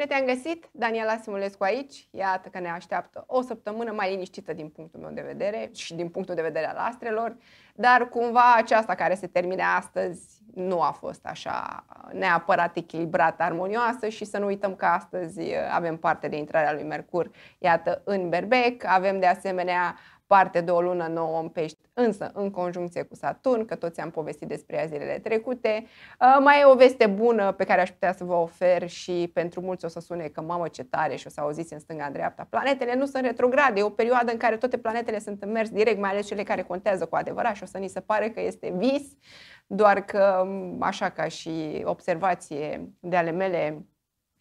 Bine te-am găsit, Daniela Simulescu aici. Iată că ne așteaptă o săptămână mai liniștită din punctul meu de vedere și din punctul de vedere al astrelor, dar cumva aceasta care se termine astăzi nu a fost așa neapărat echilibrată, armonioasă și să nu uităm că astăzi uh, avem parte de intrarea lui Mercur, iată, în Berbec, avem de asemenea parte de o lună nouă în pești, însă în conjuncție cu Saturn, că toți am povestit despre ea zilele trecute. Uh, mai e o veste bună pe care aș putea să vă ofer și pentru mulți o să sune că mamă ce tare și o să auziți în stânga în dreapta. Planetele nu sunt retrograde, e o perioadă în care toate planetele sunt în mers direct, mai ales cele care contează cu adevărat și o să ni se pare că este vis, doar că um, așa ca și observație de ale mele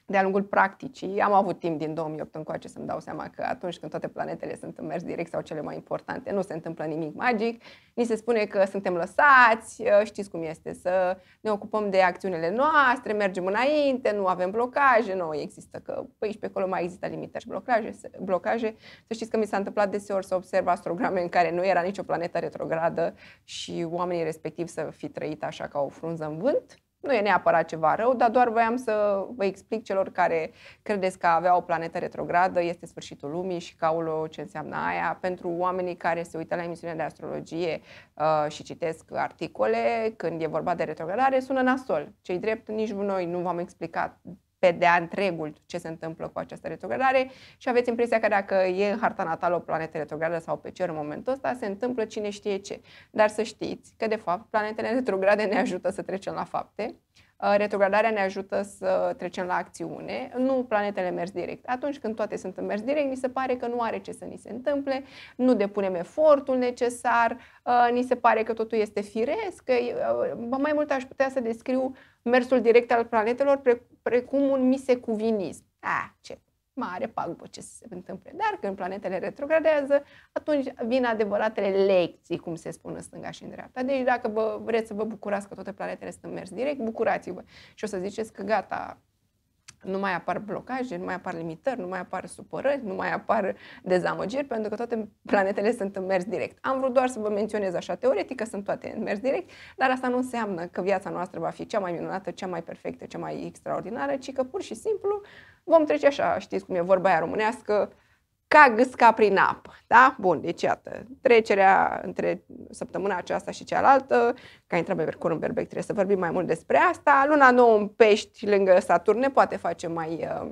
de-a lungul practicii, am avut timp din 2008 încoace să-mi dau seama că atunci când toate planetele sunt în mers direct sau cele mai importante, nu se întâmplă nimic magic, ni se spune că suntem lăsați, ă, știți cum este, să ne ocupăm de acțiunile noastre, mergem înainte, nu avem blocaje, nu există, că pe aici pe acolo mai există limite și blocaje, blocaje. Să știți că mi s-a întâmplat deseori să observ astrograme în care nu era nicio planetă retrogradă și oamenii respectiv să fi trăit așa ca o frunză în vânt nu e neapărat ceva rău, dar doar voiam să vă explic celor care credeți că avea o planetă retrogradă, este sfârșitul lumii și caulo ce înseamnă aia. Pentru oamenii care se uită la emisiunea de astrologie uh, și citesc articole, când e vorba de retrogradare, sună nasol. Cei drept, nici noi nu v-am explicat pe de întregul ce se întâmplă cu această retrogradare și aveți impresia că dacă e în harta natală o planetă retrogradă sau pe cer în momentul ăsta, se întâmplă cine știe ce. Dar să știți că, de fapt, planetele retrograde ne ajută să trecem la fapte, uh, retrogradarea ne ajută să trecem la acțiune, nu planetele mers direct. Atunci când toate sunt în mers direct, ni se pare că nu are ce să ni se întâmple, nu depunem efortul necesar, uh, ni se pare că totul este firesc. Uh, mai mult aș putea să descriu mersul direct al planetelor, precum un misecuvinism. Ah, ce mare pagbă ce se întâmple. Dar când planetele retrogradează, atunci vin adevăratele lecții, cum se spune în stânga și în dreapta. Deci dacă vă vreți să vă bucurați că toate planetele sunt mers direct, bucurați-vă. Și o să ziceți că gata, nu mai apar blocaje, nu mai apar limitări, nu mai apar supărări, nu mai apar dezamăgiri, pentru că toate planetele sunt în mers direct. Am vrut doar să vă menționez așa teoretic că sunt toate în mers direct, dar asta nu înseamnă că viața noastră va fi cea mai minunată, cea mai perfectă, cea mai extraordinară, ci că pur și simplu vom trece așa, știți cum e vorba aia românească, ca gâsca prin apă. Da? Bun, deci iată, trecerea între săptămâna aceasta și cealaltă, ca intrăm pe Mercur în Berbec, trebuie să vorbim mai mult despre asta. Luna nouă în pești lângă Saturn ne poate face mai, uh,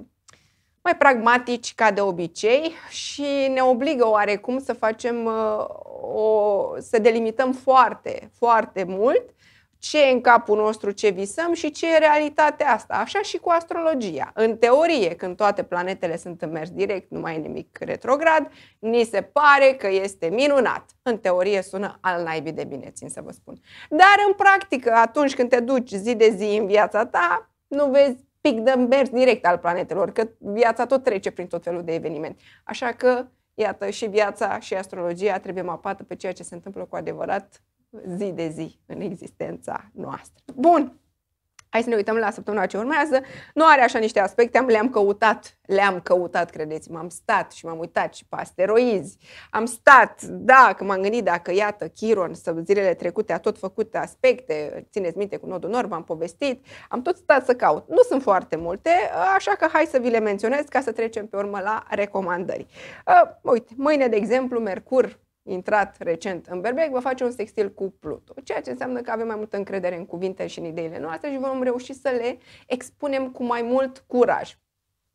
mai pragmatici ca de obicei și ne obligă oarecum să facem uh, o, să delimităm foarte, foarte mult ce e în capul nostru, ce visăm și ce e realitatea asta. Așa și cu astrologia. În teorie, când toate planetele sunt în mers direct, nu mai e nimic retrograd, ni se pare că este minunat. În teorie sună al naibii de bine, țin să vă spun. Dar în practică, atunci când te duci zi de zi în viața ta, nu vezi pic de mers direct al planetelor, că viața tot trece prin tot felul de evenimente. Așa că, iată, și viața și astrologia trebuie mapată pe ceea ce se întâmplă cu adevărat zi de zi în existența noastră. Bun, hai să ne uităm la săptămâna ce urmează. Nu are așa niște aspecte, am, le-am căutat, le-am căutat, credeți m am stat și m-am uitat și pe asteroizi. Am stat, da, că m-am gândit dacă, iată, Chiron, să zilele trecute a tot făcut aspecte, țineți minte cu nodul nord, v-am povestit, am tot stat să caut. Nu sunt foarte multe, așa că hai să vi le menționez ca să trecem pe urmă la recomandări. Uh, uite, mâine, de exemplu, Mercur intrat recent în Berbec, va face un sextil cu Pluto, ceea ce înseamnă că avem mai multă încredere în cuvinte și în ideile noastre și vom reuși să le expunem cu mai mult curaj.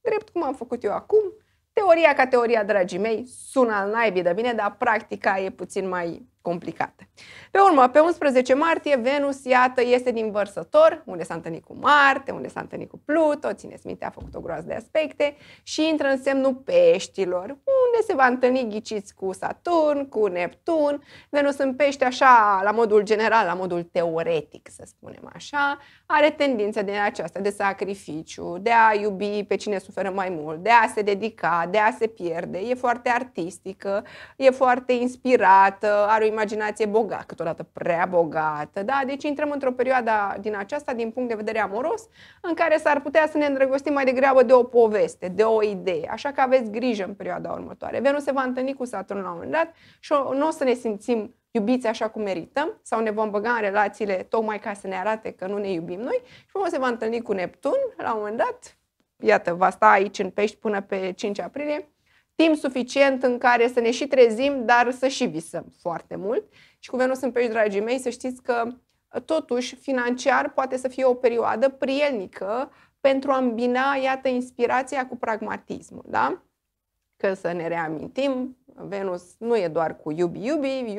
Drept cum am făcut eu acum, teoria ca teoria, dragii mei, sună al naibii de bine, dar practica e puțin mai complicată. Pe urmă, pe 11 martie, Venus, iată, este din vărsător, unde s-a întâlnit cu Marte, unde s-a întâlnit cu Pluto, țineți minte, a făcut o groază de aspecte, și intră în semnul peștilor, unde se va întâlni, ghiciți, cu Saturn, cu Neptun. Venus în pește, așa, la modul general, la modul teoretic, să spunem așa, are tendința de aceasta, de sacrificiu, de a iubi pe cine suferă mai mult, de a se dedica, de a se pierde. E foarte artistică, e foarte inspirată, are o imaginație bogată, câteodată prea bogată. Da? Deci intrăm într-o perioadă din aceasta, din punct de vedere amoros, în care s-ar putea să ne îndrăgostim mai degrabă de o poveste, de o idee. Așa că aveți grijă în perioada următoare viitoare. Venus se va întâlni cu Saturn la un moment dat și nu o să ne simțim iubiți așa cum merităm sau ne vom băga în relațiile tocmai ca să ne arate că nu ne iubim noi și vom se va întâlni cu Neptun la un moment dat, iată, va sta aici în pești până pe 5 aprilie, timp suficient în care să ne și trezim, dar să și visăm foarte mult. Și cu Venus în pești, dragii mei, să știți că ă, totuși financiar poate să fie o perioadă prielnică pentru a îmbina, iată, inspirația cu pragmatismul, da? Că să ne reamintim, Venus nu e doar cu iubi-iubi,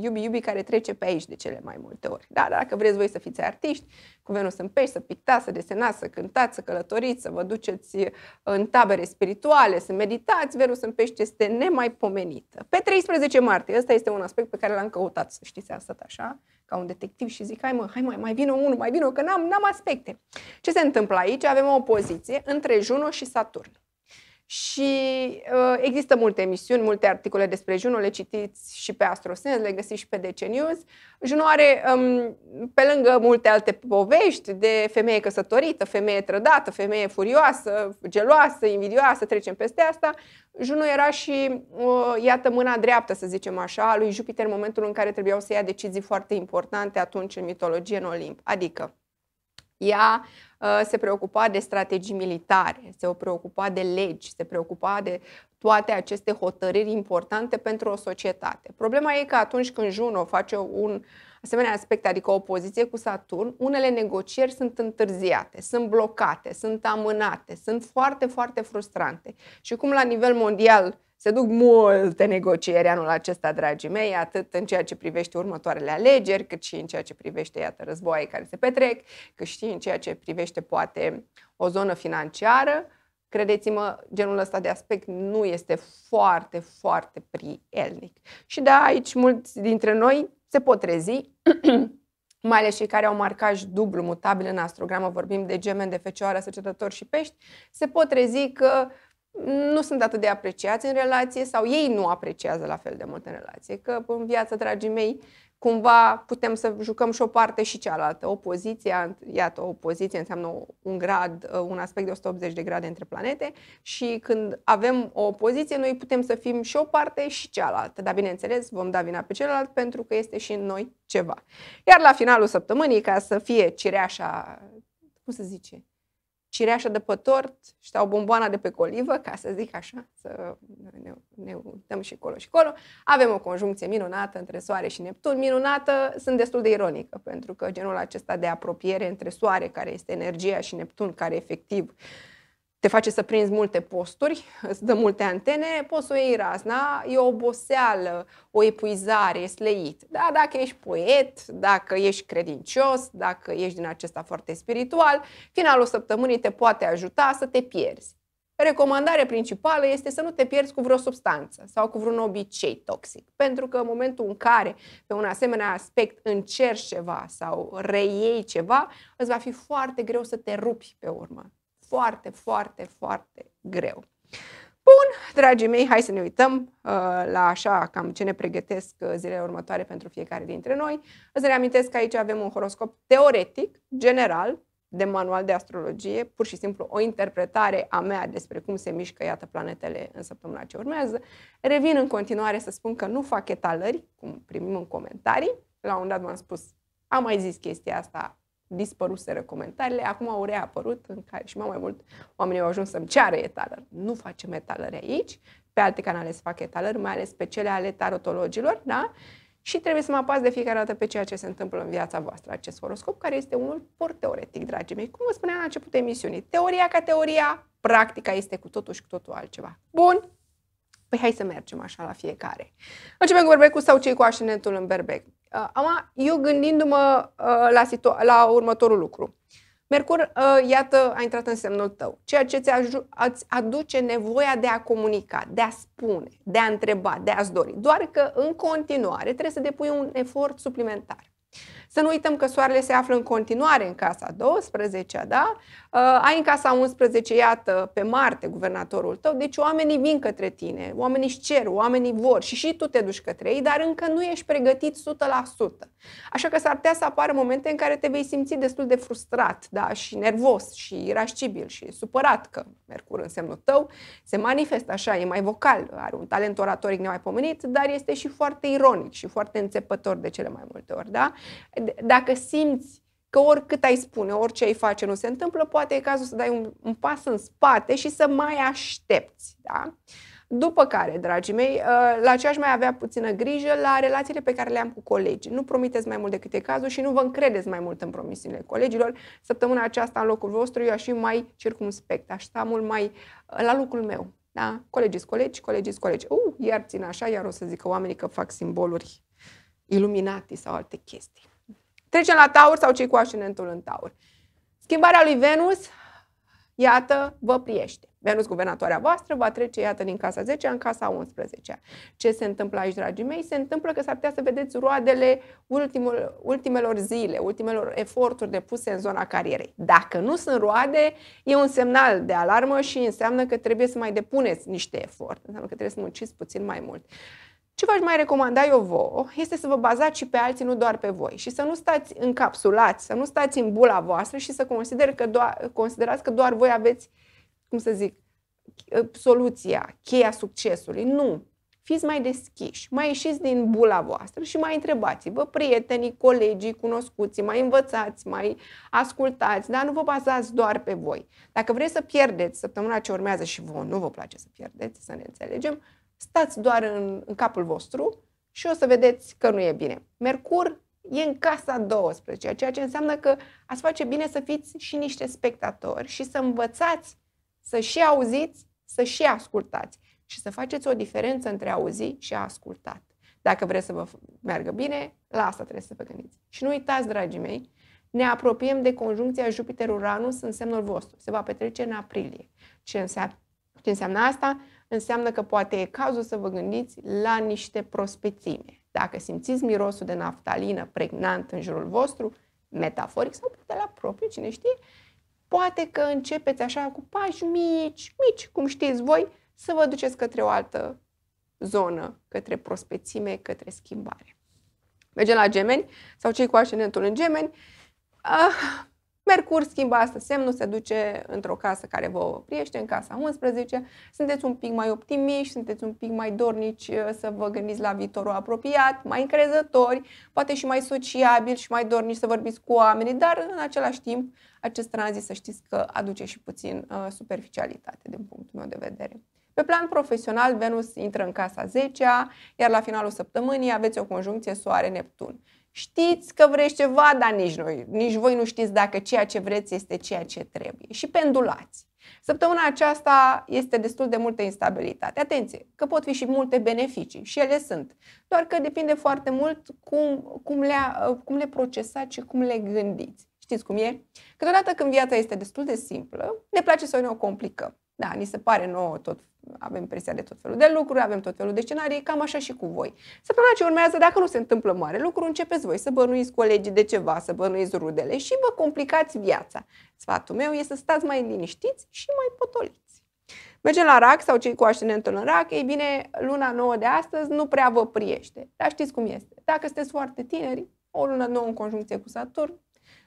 iubi-iubi care trece pe aici de cele mai multe ori. Da, da, dacă vreți voi să fiți artiști, cu Venus în pești, să pictați, să desenați, să cântați, să călătoriți, să vă duceți în tabere spirituale, să meditați, Venus în pești este nemaipomenită. Pe 13 martie, ăsta este un aspect pe care l-am căutat, să știți, am stat așa, ca un detectiv și zic, hai mă, hai mai, mai vină unul, mai vină, că n-am, n-am aspecte. Ce se întâmplă aici? Avem o opoziție între Juno și Saturn. Și uh, există multe emisiuni, multe articole despre Juno, le citiți și pe AstroSense, le găsiți și pe DC News. Juno are, um, pe lângă multe alte povești de femeie căsătorită, femeie trădată, femeie furioasă, geloasă, invidioasă, trecem peste asta, Juno era și, uh, iată, mâna dreaptă, să zicem așa, a lui Jupiter în momentul în care trebuiau să ia decizii foarte importante atunci în mitologie în Olimp. Adică, ea ă, se preocupa de strategii militare, se preocupa de legi, se preocupa de toate aceste hotărâri importante pentru o societate. Problema e că atunci când Juno face un asemenea aspect, adică o poziție cu Saturn, unele negocieri sunt întârziate, sunt blocate, sunt amânate, sunt foarte, foarte frustrante. Și cum la nivel mondial se duc multe negocieri anul acesta, dragii mei, atât în ceea ce privește următoarele alegeri, cât și în ceea ce privește, iată, războaie care se petrec, cât și în ceea ce privește, poate, o zonă financiară. Credeți-mă, genul ăsta de aspect nu este foarte, foarte prielnic. Și da, aici mulți dintre noi se pot trezi, mai ales cei care au marcaj dublu mutabil în astrogramă, vorbim de gemeni, de fecioară, săgetător și pești, se pot trezi că uh, nu sunt atât de apreciați în relație sau ei nu apreciază la fel de mult în relație. Că în viață, dragii mei, cumva putem să jucăm și o parte și cealaltă. Opoziția, iată, o poziție înseamnă un grad, uh, un aspect de 180 de grade între planete și când avem o opoziție, noi putem să fim și o parte și cealaltă. Dar bineînțeles, vom da vina pe celălalt pentru că este și în noi ceva. Iar la finalul săptămânii, ca să fie cireașa, cum să zice, cireașa de pe tort și dau bomboana de pe colivă, ca să zic așa, să ne, ne uităm și colo și colo. Avem o conjuncție minunată între Soare și Neptun. Minunată, sunt destul de ironică, pentru că genul acesta de apropiere între Soare, care este energia, și Neptun, care efectiv uh, te face să prinzi multe posturi, îți dă multe antene, poți să o iei razna, e o oboseală, o epuizare, e sleit. Da, dacă ești poet, dacă ești credincios, dacă ești din acesta foarte spiritual, finalul săptămânii te poate ajuta să te pierzi. Recomandarea principală este să nu te pierzi cu vreo substanță sau cu vreun obicei toxic, pentru că în momentul în care pe un asemenea aspect încerci ceva sau reiei ceva, îți va fi foarte greu să te rupi pe urmă foarte, foarte, foarte greu. Bun, dragii mei, hai să ne uităm uh, la așa cam ce ne pregătesc uh, zilele următoare pentru fiecare dintre noi. Îți reamintesc că aici avem un horoscop teoretic, general, de manual de astrologie, pur și simplu o interpretare a mea despre cum se mișcă, iată, planetele în săptămâna ce urmează. Revin în continuare să spun că nu fac etalări, cum primim în comentarii. La un dat m-am spus, am mai zis chestia asta dispăruseră comentariile, acum au reapărut în care și mai mult oamenii au ajuns să-mi ceară etalări. Nu facem etalări aici, pe alte canale se fac etalări, mai ales pe cele ale tarotologilor, da? Și trebuie să mă apas de fiecare dată pe ceea ce se întâmplă în viața voastră, acest horoscop, care este unul pur teoretic, dragii mei. Cum vă spuneam la început emisiunii, teoria ca teoria, practica este cu totul și cu totul altceva. Bun, Păi hai să mergem așa la fiecare. Începem cu berbec sau cei cu ascendentul în berbec. Uh, Ama, eu gândindu-mă uh, la, situa- la următorul lucru. Mercur, uh, iată, a intrat în semnul tău, ceea ce ți îți aduce nevoia de a comunica, de a spune, de a întreba, de a-ți dori. Doar că, în continuare, trebuie să depui un efort suplimentar. Să nu uităm că soarele se află în continuare în casa 12 da? Uh, ai în casa 11, iată, pe Marte, guvernatorul tău, deci oamenii vin către tine, oamenii își cer, oamenii vor și și tu te duci către ei, dar încă nu ești pregătit 100%. Așa că s-ar putea să apară momente în care te vei simți destul de frustrat da? și nervos și irascibil și supărat că Mercur în semnul tău se manifestă așa, e mai vocal, are un talent oratoric nemaipomenit, dar este și foarte ironic și foarte înțepător de cele mai multe ori. Da? dacă simți că oricât ai spune, orice ai face nu se întâmplă, poate e cazul să dai un, un pas în spate și să mai aștepți. Da? După care, dragii mei, uh, la ce aș mai avea puțină grijă, la relațiile pe care le am cu colegii. Nu promiteți mai mult decât e cazul și nu vă încredeți mai mult în promisiunile colegilor. Săptămâna aceasta, în locul vostru, eu aș fi mai circumspect, aș sta mult mai uh, la locul meu. Da? Colegii colegi, colegii colegi. Uh, iar țin așa, iar o să zic că oamenii că fac simboluri iluminati sau alte chestii. Trecem la Taur sau cei cu ascendentul în Taur. Schimbarea lui Venus, iată, vă priește. Venus, guvernatoarea voastră, va trece, iată, din casa 10 în casa 11 Ce se întâmplă aici, dragii mei? Se întâmplă că s-ar putea să vedeți roadele ultimul, ultimelor zile, ultimelor eforturi depuse în zona carierei. Dacă nu sunt roade, e un semnal de alarmă și înseamnă că trebuie să mai depuneți niște efort. Înseamnă că trebuie să munciți puțin mai mult. Uh, ce v-aș mai recomanda eu vouă este să vă bazați și pe alții, nu doar pe voi. Și să nu stați încapsulați, să nu stați în bula voastră și să consider că doar, considerați că doar voi aveți, cum să zic, ă, soluția, cheia succesului. Nu! Fiți mai deschiși, mai ieșiți din bula voastră și mai întrebați-vă prietenii, colegii, cunoscuții, mai învățați, mai ascultați, dar nu vă bazați doar pe voi. Dacă vreți să pierdeți săptămâna ce urmează și vouă nu vă place să pierdeți, să ne înțelegem, stați doar în, în capul vostru și o să vedeți că nu e bine. Mercur e în casa 12, ceea ce înseamnă că ați face bine să fiți și niște spectatori și să învățați să și auziți, să și ascultați și să faceți o diferență între auzi și a ascultat. Dacă vreți să vă meargă bine, la asta trebuie să vă gândiți. Și nu uitați, dragii mei, ne apropiem de conjuncția Jupiter-Uranus în semnul vostru. Se va petrece în aprilie. Ce înseamnă, ce înseamnă asta? înseamnă că poate e cazul să vă gândiți la niște prospețime. Dacă simțiți mirosul de naftalină pregnant în jurul vostru, metaforic sau de la propriu, cine știe, poate că începeți așa cu pași mici, mici, cum știți voi, să vă duceți către o altă zonă, către prospețime, către schimbare. Mergem la gemeni sau cei cu ascendentul în gemeni. Ah, Mercur schimbă asta semnul, se duce într-o casă care vă opriește, în casa 11. Sunteți un pic mai optimiști, sunteți un pic mai dornici uh, să vă gândiți la viitorul apropiat, mai încrezători, poate și mai sociabili și mai dornici să vorbiți cu oamenii, dar în același timp acest tranzit să știți că aduce și puțin uh, superficialitate din punctul meu de vedere. Pe plan profesional, Venus intră în casa 10 iar la finalul săptămânii aveți o conjuncție Soare-Neptun. Știți că vreți ceva, dar nici, noi, nici voi nu știți dacă ceea ce vreți este ceea ce trebuie. Și pendulați. Săptămâna aceasta este destul de multă instabilitate. Atenție, că pot fi și multe beneficii și ele sunt. Doar că depinde foarte mult cum, cum, le, cum le procesați și cum le gândiți. Știți cum e? Câteodată când viața este destul de simplă, ne place să ne o complicăm. Da, ni se pare nouă tot avem impresia de tot felul de lucruri, avem tot felul de scenarii, cam așa și cu voi. Săptămâna ce urmează, dacă nu se întâmplă mare lucru, începeți voi să bănuiți colegii de ceva, să bănuiți rudele și vă complicați viața. Sfatul meu este să stați mai liniștiți și mai potoliți. Mergem la rac sau cei cu ascendentul în rac, ei bine, luna nouă de astăzi nu prea vă priește. Dar știți cum este. Dacă sunteți foarte tineri, o lună nouă în conjuncție cu Saturn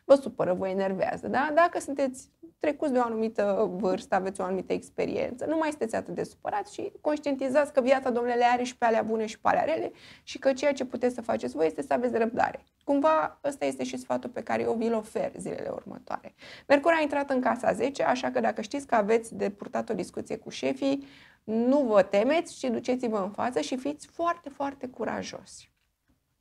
vă supără, vă enervează. Da? Dacă sunteți trecuți de o anumită vârstă, aveți o anumită experiență, nu mai sunteți atât de supărați și conștientizați că viața, domnule, le are și pe alea bune și pe alea rele și că ceea ce puteți să faceți voi este să aveți răbdare. Cumva ăsta este și sfatul pe care eu vi-l ofer zilele următoare. Mercur a intrat în casa 10, așa că dacă știți că aveți de purtat o discuție cu șefii, nu vă temeți și duceți-vă în față și fiți foarte, foarte curajoși.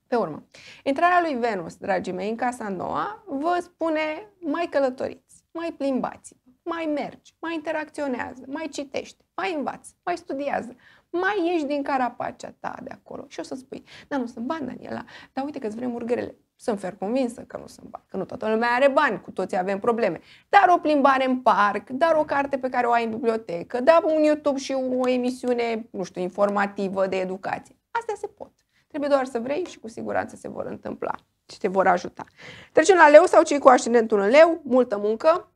Pe urmă, intrarea lui Venus, dragii mei, în casa noua, vă spune mai călătoriți, mai plimbați, mai mergi, mai interacționează, mai citești, mai învați, mai studiază, mai ieși din carapacea ta de acolo și o să spui, da, nu sunt bani, Daniela, dar uite că-ți vrem grele. Sunt fer convinsă că nu sunt bani, că nu toată lumea are bani, cu toții avem probleme. Dar o plimbare în parc, dar o carte pe care o ai în bibliotecă, dar un YouTube și o emisiune, nu știu, informativă de educație. Astea se pot. Trebuie doar să vrei și cu siguranță se vor întâmpla și te vor ajuta. Trecem la leu sau cei cu ascendentul în leu, multă muncă.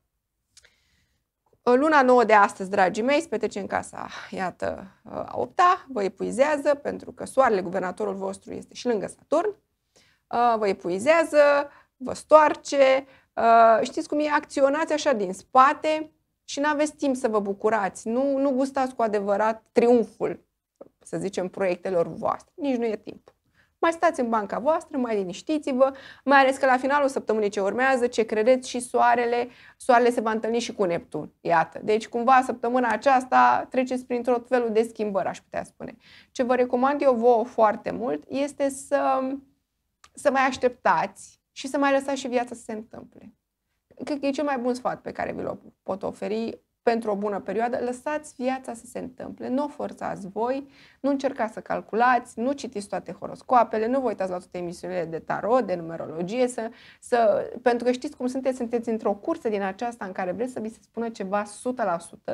Luna nouă de astăzi, dragii mei, se în casa, iată, a opta, vă epuizează pentru că soarele, guvernatorul vostru, este și lângă Saturn. Vă epuizează, vă stoarce, știți cum e, acționați așa din spate și nu aveți timp să vă bucurați, nu, nu gustați cu adevărat triumful să zicem, proiectelor voastre. Nici nu e timp. Mai stați în banca voastră, mai liniștiți-vă, mai ales că la finalul săptămânii ce urmează, ce credeți și soarele, soarele se va întâlni și cu Neptun. Iată. Deci, cumva, săptămâna aceasta treceți printr-o felul de schimbări, aș putea spune. Ce vă recomand eu vouă foarte mult este să, să mai așteptați și să mai lăsați și viața să se întâmple. Cred că e cel mai bun sfat pe care vi-l pot oferi pentru o bună perioadă, lăsați viața să se întâmple, nu o forțați voi, nu încercați să calculați, nu citiți toate horoscoapele, nu vă uitați la toate emisiunile de tarot, de numerologie, să, să, pentru că știți cum sunteți, sunteți într-o cursă din aceasta în care vreți să vi se spună ceva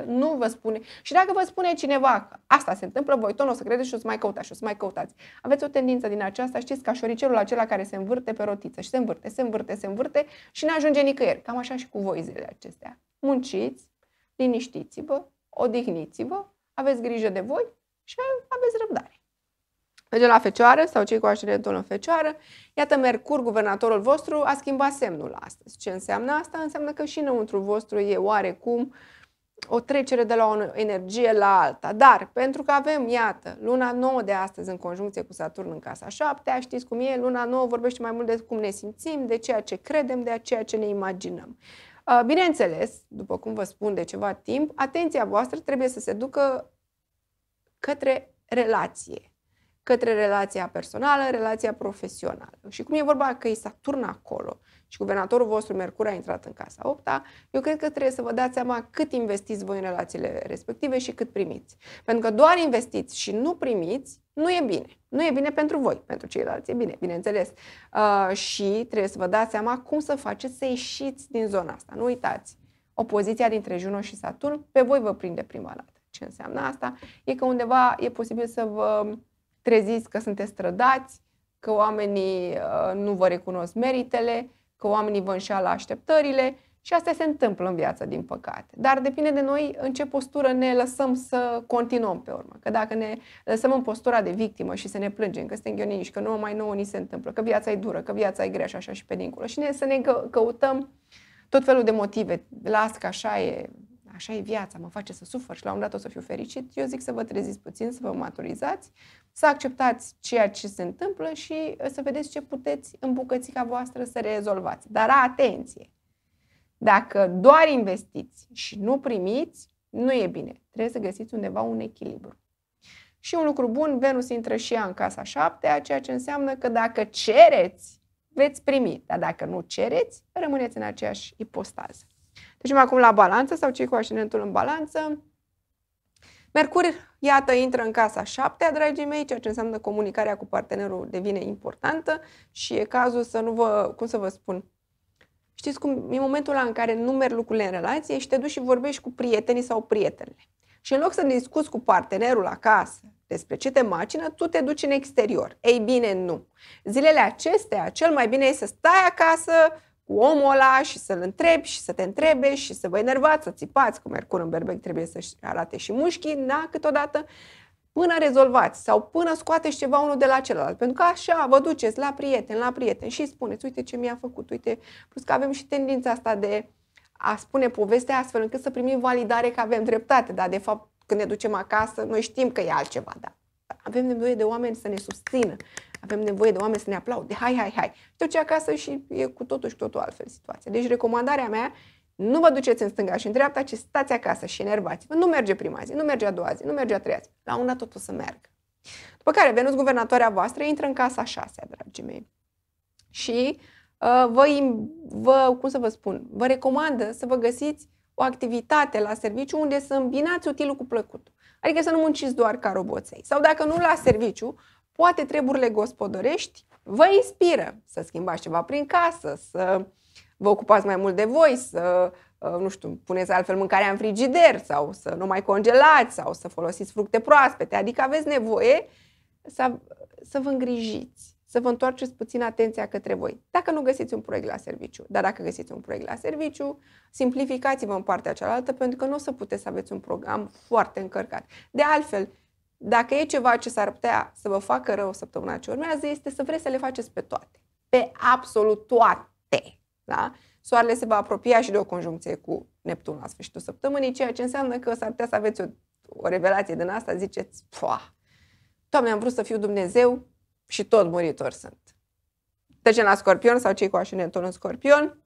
100%, nu vă spune. Și dacă vă spune cineva că asta se întâmplă, voi tot nu o să credeți și o să mai căutați și o să mai căutați. Aveți o tendință din aceasta, știți, ca șoricelul acela care se învârte pe rotiță și se învârte, se învârte, se învârte și nu ajunge nicăieri. Cam așa și cu voi zilele acestea. Munciți, liniștiți-vă, odihniți-vă, aveți grijă de voi și aveți răbdare. Merge la fecioară sau cei cu ascendentul în fecioară. Iată, Mercur, guvernatorul vostru, a schimbat semnul astăzi. Ce înseamnă asta? Înseamnă că și înăuntru vostru e oarecum o trecere de la o energie la alta. Dar, pentru că avem, iată, luna nouă de astăzi în conjuncție cu Saturn în casa 7, știți cum e, luna nouă vorbește mai mult de cum ne simțim, de ceea ce credem, de ceea ce ne imaginăm. Uh, bineînțeles, după cum vă spun de ceva timp, atenția voastră trebuie să se ducă către relație, către relația personală, relația profesională. Și cum e vorba că e Saturn acolo și guvernatorul vostru Mercur a intrat în casa 8 eu cred că trebuie să vă dați seama cât investiți voi în relațiile respective și cât primiți. Pentru că doar investiți și nu primiți nu e bine. Nu e bine pentru voi, pentru ceilalți e bine, bineînțeles. Uh, și trebuie să vă dați seama cum să faceți să ieșiți din zona asta. Nu uitați, opoziția dintre Juno și Saturn pe voi vă prinde prima dată. Ce înseamnă asta? E că undeva e posibil să vă treziți că sunteți strădați, că oamenii uh, nu vă recunosc meritele, că oamenii vă înșeală așteptările și asta se întâmplă în viață, din păcate. Dar depinde de noi în ce postură ne lăsăm să continuăm pe urmă. Că dacă ne lăsăm în postura de victimă și să ne plângem că suntem și că nu mai nouă ni se întâmplă, că viața e dură, că viața e grea și așa și pe dincolo. Și ne, să ne căutăm tot felul de motive. Las că așa e, așa e viața, mă face să sufăr și la un dat o să fiu fericit. Eu zic să vă treziți puțin, să vă maturizați, să acceptați ceea ce se întâmplă și să vedeți ce puteți în bucățica voastră să rezolvați. Dar atenție! Dacă doar investiți și nu primiți, nu e bine. Trebuie să găsiți undeva un echilibru. Și un lucru bun, Venus intră și ea în casa șaptea, ceea ce înseamnă că dacă cereți, veți primi. Dar dacă nu cereți, rămâneți în aceeași ipostază. Deci acum la balanță sau cei cu ascendentul în balanță. Mercur, iată, intră în casa șaptea, dragii mei, ceea ce înseamnă comunicarea cu partenerul devine importantă și e cazul să nu vă, cum să vă spun, Știți cum e momentul ăla în care nu merg lucrurile în relație și te duci și vorbești cu prietenii sau prietenele. Și în loc să discuți cu partenerul acasă despre ce te macină, tu te duci în exterior. Ei bine, nu. Zilele acestea, cel mai bine e să stai acasă cu omul ăla și să-l întrebi și să te întrebe și să vă enervați, să țipați, cu mercur în berbec trebuie să arate și mușchii, da, câteodată, până rezolvați sau până scoateți ceva unul de la celălalt. Pentru că așa vă duceți la prieten, la prieten și spuneți, uite ce mi-a făcut, uite, plus că avem și tendința asta de a spune povestea astfel încât să primim validare că avem dreptate, dar de fapt când ne ducem acasă, noi știm că e altceva, da. Avem nevoie de oameni să ne susțină, avem nevoie de oameni să ne aplaude, hai, hai, hai. Te duci acasă și e cu totul și cu totul altfel situația. Deci recomandarea mea nu vă duceți în stânga și în dreapta, ci stați acasă și enervați-vă. Nu merge prima zi, nu merge a doua zi, nu merge a treia zi. La una tot o să meargă. După care, Venus, guvernatoarea voastră, intră în casa a șasea, dragii mei. Și uh, vă, vă, cum să vă spun, vă recomandă să vă găsiți o activitate la serviciu unde să îmbinați utilul cu plăcutul. Adică să nu munciți doar ca roboței. Sau dacă nu la serviciu, poate treburile gospodărești vă inspiră să schimbați ceva prin casă, să uh, vă ocupați mai mult de voi, să, uh, nu știu, puneți altfel mâncarea în frigider sau să nu mai congelați sau să folosiți fructe proaspete. Adică aveți nevoie să, să vă îngrijiți, să vă întoarceți puțin atenția către voi. Dacă nu găsiți un proiect la serviciu, dar dacă găsiți un proiect la serviciu, simplificați-vă în partea cealaltă pentru că nu o să puteți să aveți un program foarte încărcat. De altfel, dacă e ceva ce s-ar putea să vă facă rău săptămâna ce urmează, este să vreți să le faceți pe toate. Pe absolut toate. Da? Soarele se va apropia și de o conjuncție cu Neptun la sfârșitul săptămânii, ceea ce înseamnă că s-ar putea să aveți o, o revelație din asta, ziceți, Pua, Doamne, am vrut să fiu Dumnezeu și tot muritor sunt. Trecem la Scorpion sau cei cu așenentul în Scorpion.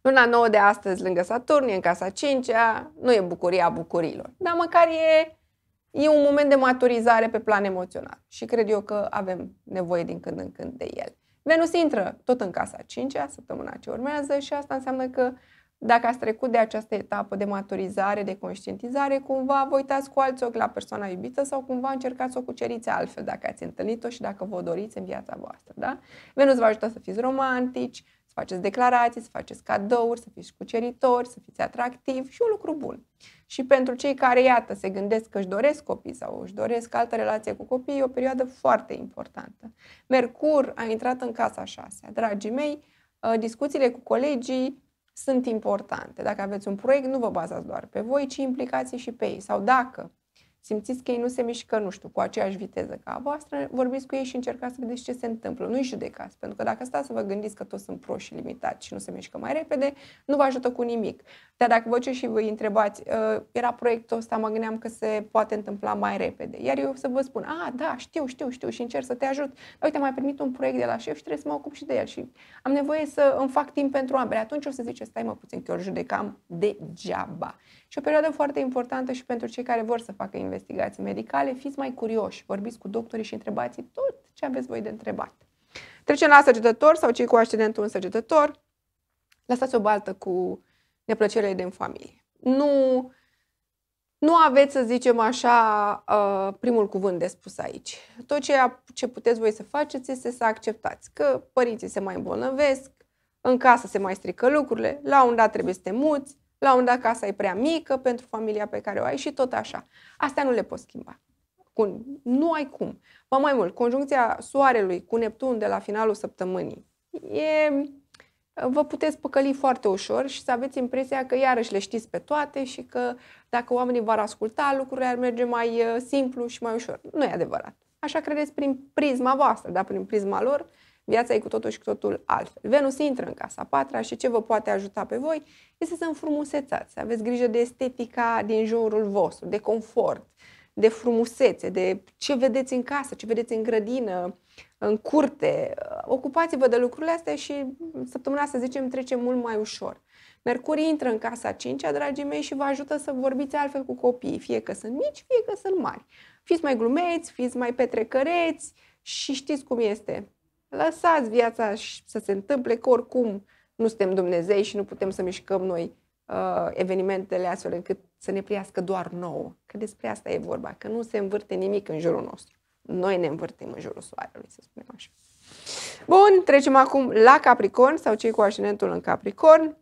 Luna nouă de astăzi lângă Saturn, e în casa 5 nu e bucuria bucurilor, dar măcar e, e un moment de maturizare pe plan emoțional și cred eu că avem nevoie din când în când de el. Venus intră tot în casa 5 săptămâna ce urmează și asta înseamnă că dacă ați trecut de această etapă de maturizare, de conștientizare, cumva vă uitați cu alți ochi la persoana iubită sau cumva încercați să o cuceriți altfel dacă ați întâlnit-o și dacă vă doriți în viața voastră. Da? Venus vă ajută să fiți romantici, să faceți declarații, să faceți cadouri, să fiți cuceritori, să fiți atractivi și un lucru bun și pentru cei care, iată, se gândesc că își doresc copii sau își doresc altă relație cu copii, e o perioadă foarte importantă. Mercur a intrat în casa șasea. Dragii mei, ă, discuțiile cu colegii sunt importante. Dacă aveți un proiect, nu vă bazați doar pe voi, ci implicați și pe ei. Sau dacă simțiți că ei nu se mișcă, nu știu, cu aceeași viteză ca a voastră, vorbiți cu ei și încercați să vedeți ce se întâmplă. Nu-i judecați, pentru că dacă stați să vă gândiți că toți sunt proști și limitați și nu se mișcă mai repede, nu vă ajută cu nimic. Dar dacă vă ce și vă întrebați, uh, era proiectul ăsta, mă gândeam că se poate întâmpla mai repede. Iar eu să vă spun, a, ah, da, știu, știu, știu și încerc să te ajut. Dar uite, mai primit un proiect de la șef și trebuie să mă ocup și de el și am nevoie să îmi fac timp pentru ambele. Păi atunci o să zice, stai mă puțin, că eu judecam degeaba. Și o perioadă foarte importantă și pentru cei care vor să facă investigații medicale, fiți mai curioși, vorbiți cu doctorii și întrebați tot ce aveți voi de întrebat. Trecem la săgetător sau cei cu accidentul în săgetător. Lăsați o baltă cu neplăcerile din familie. Nu, nu aveți, să zicem așa, uh, primul cuvânt de spus aici. Tot ceea ce puteți voi să faceți este să acceptați că părinții se mai îmbolnăvesc, în casă se mai strică lucrurile, la un dat trebuie să te muți, la un dat casa e prea mică pentru familia pe care o ai și tot așa. Astea nu le poți schimba. Cu, Nu ai cum. Mă mai mult, conjuncția Soarelui cu Neptun de la finalul săptămânii e... Vă puteți păcăli foarte ușor și să aveți impresia că iarăși le știți pe toate și că dacă oamenii v-ar asculta, lucrurile ar merge mai uh, simplu și mai ușor. Nu e adevărat. Așa credeți prin prisma voastră, dar prin prisma lor Viața e cu totul și cu totul altfel. Venus intră în casa patra și ce vă poate ajuta pe voi este să înfrumusețați, să aveți grijă de estetica din jurul vostru, de confort, de frumusețe, de ce vedeți în casă, ce vedeți în grădină, în curte. Ocupați-vă de lucrurile astea și săptămâna, să zicem, trece mult mai ușor. Mercur intră în casa cincea, dragii mei, și vă ajută să vorbiți altfel cu copiii, fie că sunt mici, fie că sunt mari. Fiți mai glumeți, fiți mai petrecăreți și știți cum este. Lăsați viața să se întâmple, că oricum nu suntem Dumnezei și nu putem să mișcăm noi uh, evenimentele astfel încât să ne priască doar nouă. Că despre asta e vorba, că nu se învârte nimic în jurul nostru. Noi ne învârtim în jurul soarelui, să spunem așa. Bun, trecem acum la Capricorn sau cei cu ascendentul în Capricorn.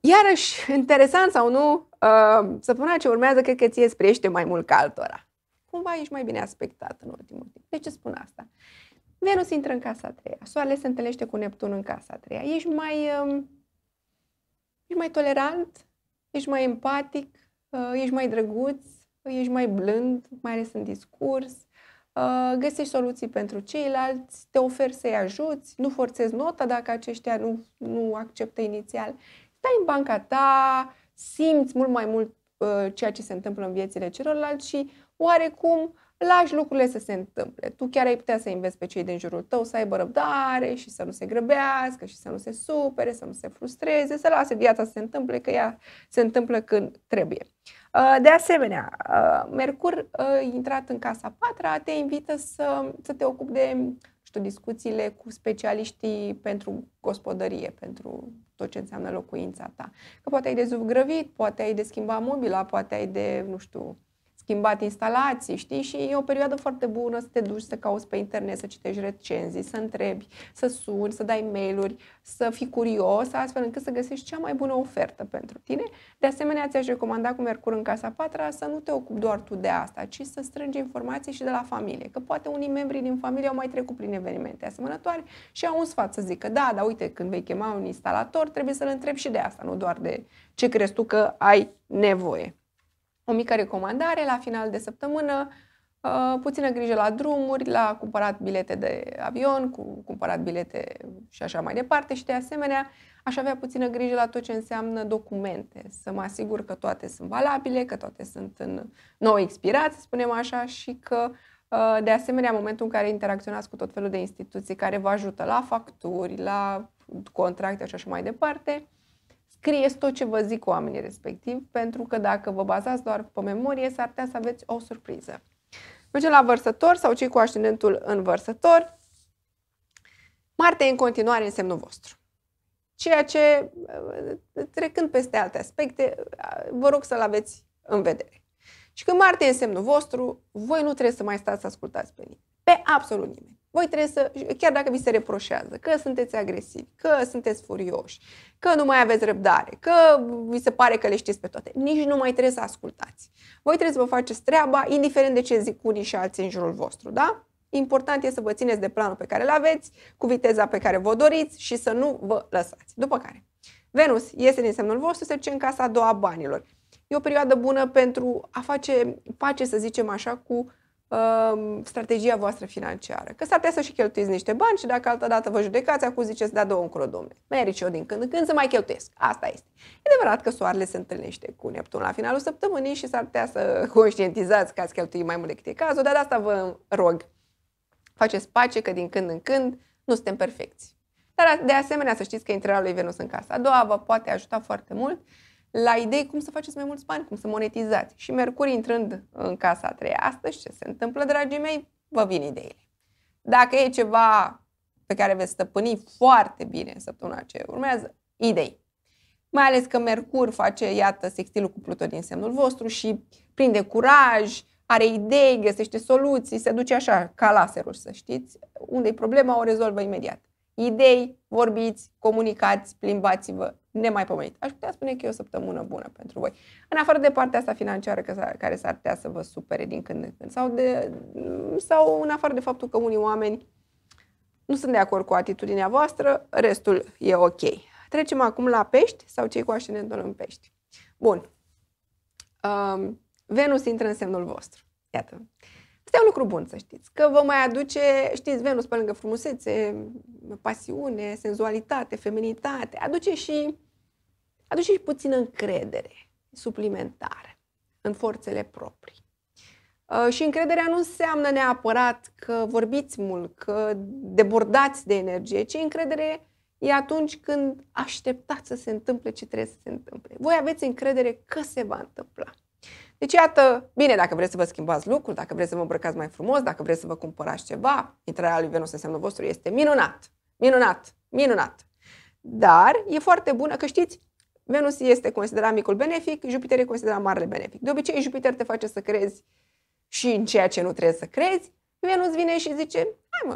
Iarăși, interesant sau nu, uh, săptămâna ce urmează cred că ție îți mai mult ca altora. Cumva ești mai bine aspectat în ultimul timp. De ce spun asta? Venus intră în casa a treia, Soarele se întâlnește cu Neptun în casa a treia. Ești mai, um, ești mai tolerant, ești mai empatic, uh, ești mai drăguț, ești mai blând, mai ales în discurs, uh, găsești soluții pentru ceilalți, te oferi să-i ajuți, nu forțezi nota dacă aceștia nu, nu acceptă inițial. Stai în banca ta, simți mult mai mult uh, ceea ce se întâmplă în viețile celorlalți și oarecum lași lucrurile să se întâmple. Tu chiar ai putea să investi pe cei din jurul tău să aibă răbdare și să nu se grăbească și să nu se supere, să nu se frustreze, să lase viața să se întâmple, că ea se întâmplă când trebuie. Uh, de asemenea, uh, Mercur, uh, intrat în casa patra, te invită să, să te ocupi de știu, discuțiile cu specialiștii pentru gospodărie, pentru tot ce înseamnă locuința ta. Că poate ai de zugrăvit, poate ai de schimbat mobila, poate ai de, nu știu, schimbat instalații, știi? Și e o perioadă foarte bună să te duci, să cauți pe internet, să citești recenzii, să întrebi, să suni, să dai mail-uri, să fii curios, astfel încât să găsești cea mai bună ofertă pentru tine. De asemenea, ți-aș recomanda cu Mercur în Casa Patra să nu te ocupi doar tu de asta, ci să strângi informații și de la familie. Că poate unii membri din familie au mai trecut prin evenimente asemănătoare și au un sfat să zică, da, dar uite, când vei chema un instalator, trebuie să-l întrebi și de asta, nu doar de ce crezi tu că ai nevoie. O mică recomandare la final de săptămână, uh, puțină grijă la drumuri, la cumpărat bilete de avion, cu cumpărat bilete și așa mai departe și de asemenea aș avea puțină grijă la tot ce înseamnă documente, să mă asigur că toate sunt valabile, că toate sunt în nou expirat, să spunem așa, și că uh, de asemenea, în momentul în care interacționați cu tot felul de instituții care vă ajută la facturi, la contracte și așa mai departe, scrieți tot ce vă zic oamenii respectiv, pentru că dacă vă bazați doar pe memorie, s-ar putea să aveți o surpriză. Mergem la vărsător sau cei cu ascendentul în vărsător. Marte e în continuare în semnul vostru. Ceea ce, uh, trecând peste alte aspecte, uh, vă rog să-l aveți în vedere. Și când Marte e în semnul vostru, voi nu trebuie să mai stați să ascultați pe nimeni. Pe absolut nimeni. Voi trebuie să, chiar dacă vi se reproșează că sunteți agresivi, că sunteți furioși, că nu mai aveți răbdare, că vi se pare că le știți pe toate, nici nu mai trebuie să ascultați. Voi trebuie să vă faceți treaba, indiferent de ce zic unii și alții în jurul vostru, da? Important e să vă țineți de planul pe care îl aveți, cu viteza pe care vă doriți și să nu vă lăsați. După care, Venus iese din semnul vostru, se duce în casa a doua banilor. E o perioadă bună pentru a face pace, să zicem așa, cu uh, strategia voastră financiară. Că s-ar putea să și cheltuiți niște bani și dacă altă dată vă judecați, acum ziceți, da, două încolo, domne. Merici eu din când în când să mai cheltuiesc. Asta este. E adevărat că soarele se întâlnește cu Neptun la finalul săptămânii și s-ar putea să conștientizați că ați cheltuit mai mult decât e cazul, dar de asta vă rog. Faceți pace că din când în când nu suntem perfecți. Dar de asemenea să știți că intrarea lui Venus în casa a doua vă poate ajuta foarte mult la idei cum să faceți mai mulți bani, cum să monetizați. Și Mercur intrând în casa a treia astăzi, ce se întâmplă, dragii mei? Vă vin ideile. Dacă e ceva pe care veți stăpâni foarte bine în săptămâna ce urmează, idei. Mai ales că Mercur face, iată, sextilul cu Pluton din semnul vostru și prinde curaj, are idei, găsește soluții, se duce așa, ca laserul, să știți. Unde e problema, o rezolvă imediat idei, vorbiți, comunicați, plimbați-vă, nemaipomenit. Aș putea spune că e o săptămână bună pentru voi. În afară de partea asta financiară care s-ar putea să vă supere din când în când sau, de, sau în afară de faptul că unii oameni nu sunt de acord cu atitudinea voastră, restul e ok. Trecem acum la pești sau cei cu ascendentul în pești. Bun. Um, Venus intră în semnul vostru. Iată. Este un lucru bun, să știți. Că vă mai aduce, știți, Venus pe lângă frumusețe, pasiune, senzualitate, feminitate, aduce și, aduce și puțină încredere suplimentară în forțele proprii. Uh, și încrederea nu înseamnă neapărat că vorbiți mult, că debordați de energie, ci încredere e atunci când așteptați să se întâmple ce trebuie să se întâmple. Voi aveți încredere că se va întâmpla. Deci, iată, bine, dacă vreți să vă schimbați lucruri, dacă vreți să vă îmbrăcați mai frumos, dacă vreți să vă cumpărați ceva, intrarea lui Venus în semnul vostru este minunat. Minunat, minunat. Dar e foarte bună, că știți, Venus este considerat micul benefic, Jupiter e considerat marele benefic. De obicei, Jupiter te face să crezi și în ceea ce nu trebuie să crezi. Venus vine și zice, hai mă,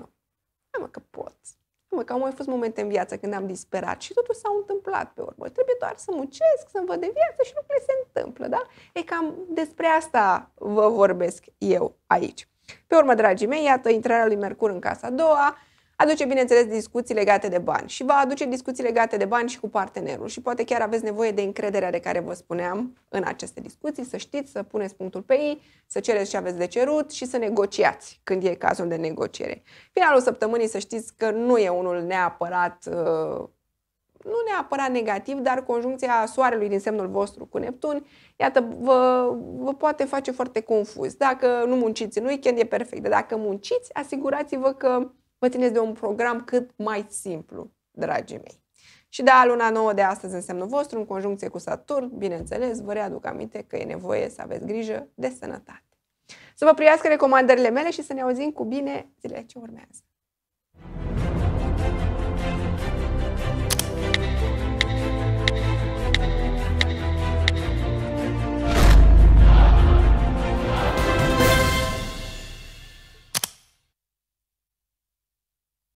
hai mă că poți. Mă, că au mai fost momente în viață când am disperat și totul s-a întâmplat pe urmă. Trebuie doar să muncesc, să-mi văd de viață și lucrurile se întâmplă, da? E cam despre asta vă vorbesc eu aici. Pe urmă, dragii mei, iată intrarea lui Mercur în casa a doua, aduce, bineînțeles, discuții legate de bani și va aduce discuții legate de bani și cu partenerul și poate chiar aveți nevoie de încrederea de care vă spuneam în aceste discuții, să știți, să puneți punctul pe ei, să cereți ce aveți de cerut și să negociați când e cazul de negociere. Finalul săptămânii să știți că nu e unul neapărat uh, nu neapărat negativ, dar conjuncția soarelui din semnul vostru cu Neptun, iată, vă, vă poate face foarte confuz. Dacă nu munciți în weekend, e perfect. Dacă munciți, asigurați-vă că vă țineți de un program cât mai simplu, dragii mei. Și da, luna nouă de astăzi în semnul vostru, în conjuncție cu Saturn, bineînțeles, vă readuc aminte că e nevoie să aveți grijă de sănătate. Să vă priască recomandările mele și să ne auzim cu bine zilele ce urmează.